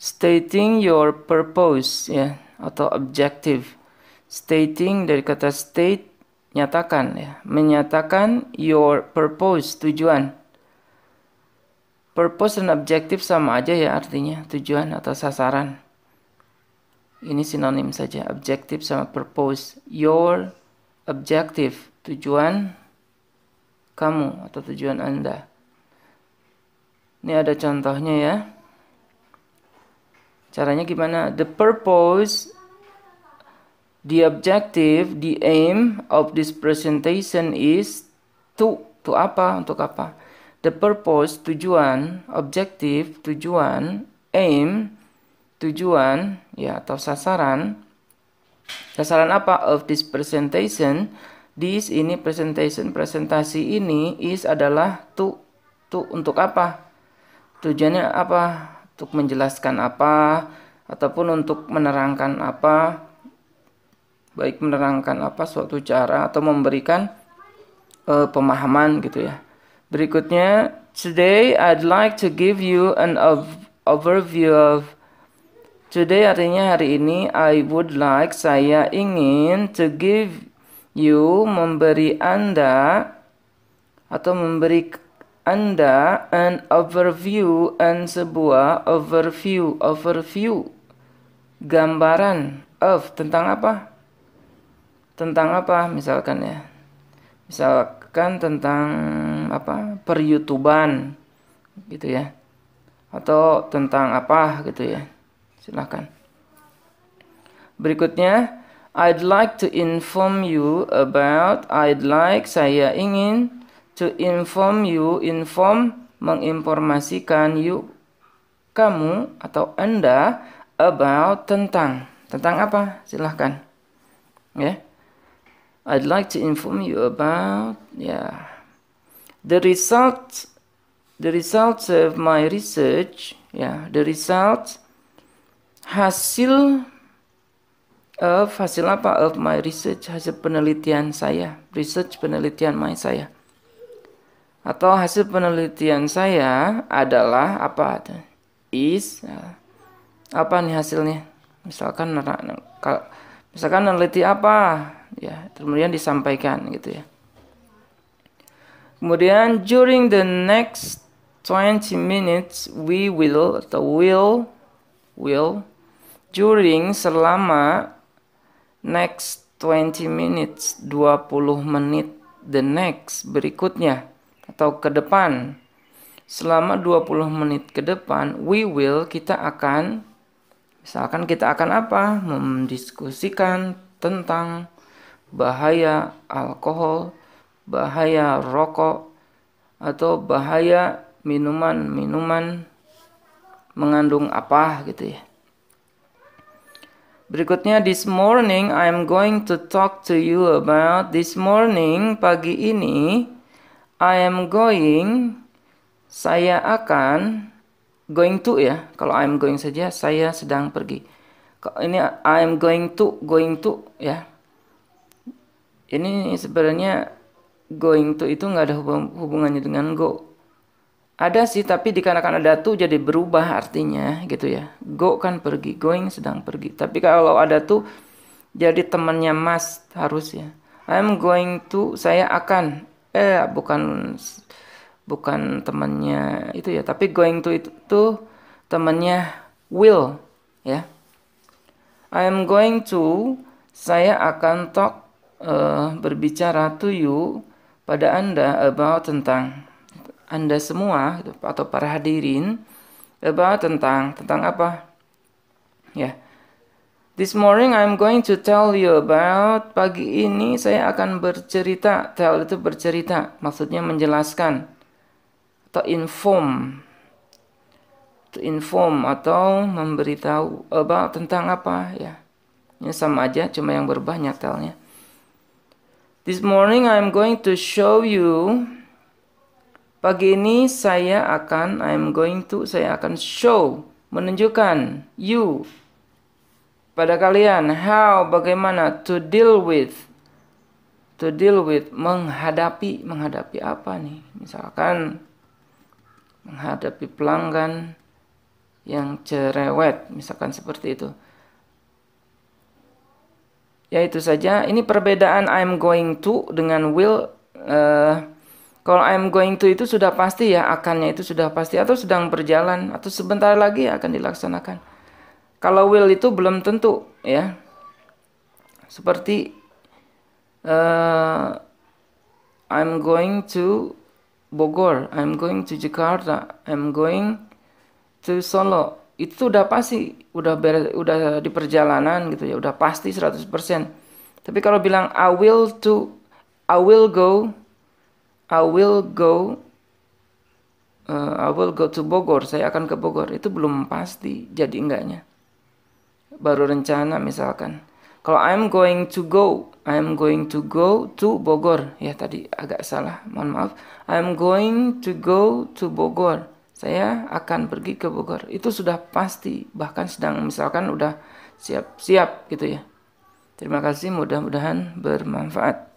stating your purpose ya atau objective stating dari kata state nyatakan ya menyatakan your purpose tujuan purpose dan objective sama aja ya artinya tujuan atau sasaran ini sinonim saja objective sama purpose your objective tujuan kamu atau tujuan anda ini ada contohnya ya Caranya gimana? The purpose, the objective, the aim of this presentation is to to apa? Untuk apa? The purpose, tujuan, objective, tujuan, aim, tujuan, ya atau sasaran. Sasaran apa of this presentation? This ini presentation, presentasi ini is adalah to to untuk apa? Tujuannya apa? untuk menjelaskan apa ataupun untuk menerangkan apa baik menerangkan apa suatu cara atau memberikan uh, pemahaman gitu ya. Berikutnya, today I'd like to give you an overview of today artinya hari ini I would like saya ingin to give you memberi Anda atau memberi anda an overview an sebuah overview overview gambaran of tentang apa? Tentang apa misalkan ya? Misalkan tentang apa? Peryutuban gitu ya. Atau tentang apa gitu ya. Silahkan. Berikutnya, I'd like to inform you about I'd like saya ingin to inform you inform menginformasikan you kamu atau Anda about tentang tentang apa? Silahkan. Ya. Yeah. I'd like to inform you about yeah the result the results of my research ya yeah, the result hasil of hasil apa of my research hasil penelitian saya research penelitian my saya atau hasil penelitian saya adalah apa is ya. apa nih hasilnya misalkan misalkan meneliti apa ya kemudian disampaikan gitu ya kemudian during the next 20 minutes we will atau will will during selama next 20 minutes 20 menit the next berikutnya atau ke depan. Selama 20 menit ke depan, we will kita akan misalkan kita akan apa? Mendiskusikan tentang bahaya alkohol, bahaya rokok atau bahaya minuman-minuman mengandung apa gitu ya. Berikutnya, this morning I am going to talk to you about this morning pagi ini I am going, saya akan, going to ya, kalau I am going saja, saya sedang pergi. Ini I am going to, going to ya. Ini sebenarnya going to itu nggak ada hubungannya dengan go. Ada sih, tapi dikarenakan ada tuh jadi berubah artinya gitu ya. Go kan pergi, going sedang pergi. Tapi kalau ada tuh jadi temannya mas harus ya. I am going to, saya akan eh bukan bukan temannya itu ya tapi going to itu tuh temannya will ya I am going to saya akan talk uh, berbicara to you pada anda about tentang anda semua atau para hadirin about tentang tentang apa ya This morning I'm going to tell you about pagi ini saya akan bercerita. Tell itu bercerita, maksudnya menjelaskan atau inform. To inform atau memberitahu about tentang apa ya. Ini sama aja cuma yang berbanyak telnya. This morning I'm going to show you Pagi ini saya akan I'm going to saya akan show menunjukkan you pada kalian how bagaimana to deal with to deal with menghadapi menghadapi apa nih misalkan menghadapi pelanggan yang cerewet misalkan seperti itu ya itu saja ini perbedaan I'm going to dengan will uh, kalau I'm going to itu sudah pasti ya akannya itu sudah pasti atau sedang berjalan atau sebentar lagi akan dilaksanakan kalau will itu belum tentu ya. Seperti uh, I'm going to Bogor, I'm going to Jakarta, I'm going to Solo. Itu udah pasti, udah ber, udah di perjalanan gitu ya, udah pasti 100%. Tapi kalau bilang I will to I will go I will go uh, I will go to Bogor, saya akan ke Bogor. Itu belum pasti jadi enggaknya baru rencana misalkan. Kalau I'm going to go, I'm going to go to Bogor. Ya tadi agak salah, mohon maaf. I'm going to go to Bogor. Saya akan pergi ke Bogor. Itu sudah pasti, bahkan sedang misalkan udah siap-siap gitu ya. Terima kasih, mudah-mudahan bermanfaat.